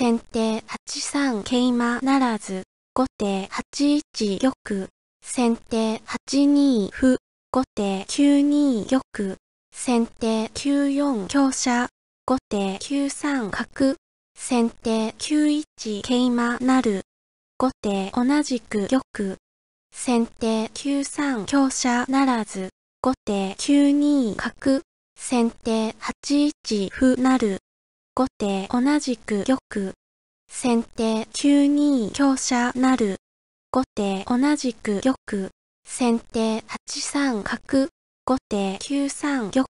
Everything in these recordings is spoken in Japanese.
先手8三桂馬ならず、後手8一玉。先手8二歩。後手9二玉。先手9四香車。後手9三角。先手9一桂馬なる。後手同じく玉。先手9三香車ならず。後手9二角。先手8一歩なる。後手同じく玉。先手9二強者なる。後手同じく玉。先手8三角。後手9三玉。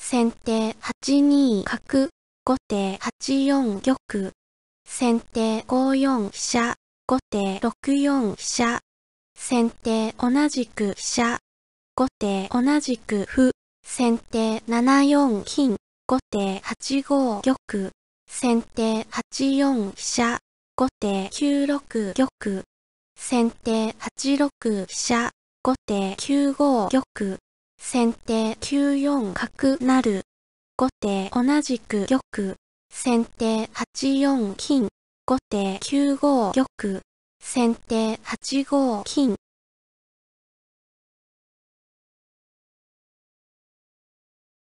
先手8二角。後手8四玉。先手5四飛車。後手6四飛車。先手同じく飛車。後手同じく歩。先手7四金。後手8五玉。先手8四飛車、後手9六玉。先手8六飛車、後手9五玉。先手9四角成。後手同じく玉。先手8四金。後手9五玉。先手8五金。